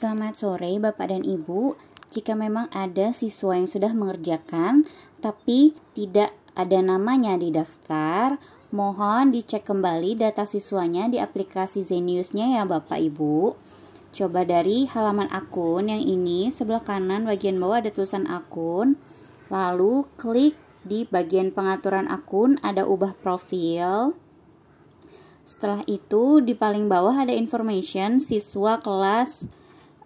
Selamat sore Bapak dan Ibu. Jika memang ada siswa yang sudah mengerjakan tapi tidak ada namanya di daftar, mohon dicek kembali data siswanya di aplikasi Zeniusnya ya Bapak Ibu. Coba dari halaman akun yang ini sebelah kanan bagian bawah ada tulisan akun. Lalu klik di bagian pengaturan akun ada ubah profil. Setelah itu di paling bawah ada information siswa kelas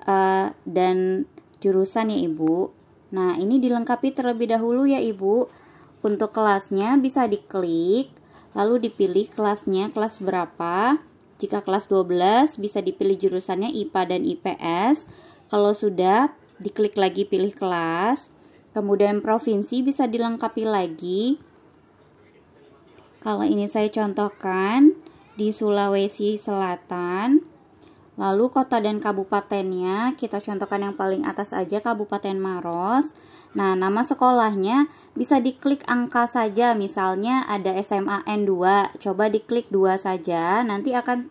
uh, dan jurusan ya Ibu. Nah, ini dilengkapi terlebih dahulu ya Ibu. Untuk kelasnya bisa diklik, lalu dipilih kelasnya kelas berapa. Jika kelas 12 bisa dipilih jurusannya IPA dan IPS. Kalau sudah, diklik lagi pilih kelas. Kemudian provinsi bisa dilengkapi lagi. Kalau ini saya contohkan di Sulawesi Selatan Lalu kota dan kabupatennya kita contohkan yang paling atas aja Kabupaten Maros. Nah, nama sekolahnya bisa diklik angka saja. Misalnya ada SMA N2, coba diklik 2 saja. Nanti akan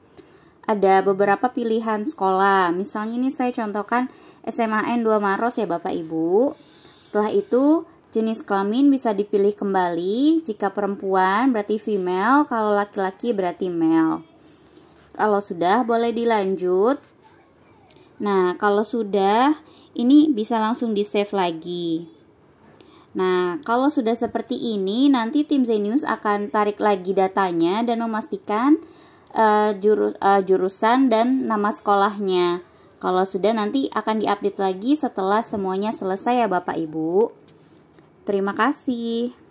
ada beberapa pilihan sekolah. Misalnya ini saya contohkan SMA N2 Maros ya Bapak Ibu. Setelah itu jenis kelamin bisa dipilih kembali. Jika perempuan berarti female, kalau laki-laki berarti male. Kalau sudah boleh dilanjut. Nah, kalau sudah ini bisa langsung di-save lagi. Nah, kalau sudah seperti ini, nanti tim Zenius akan tarik lagi datanya dan memastikan uh, jurus, uh, jurusan dan nama sekolahnya. Kalau sudah nanti akan diupdate lagi setelah semuanya selesai ya Bapak Ibu. Terima kasih.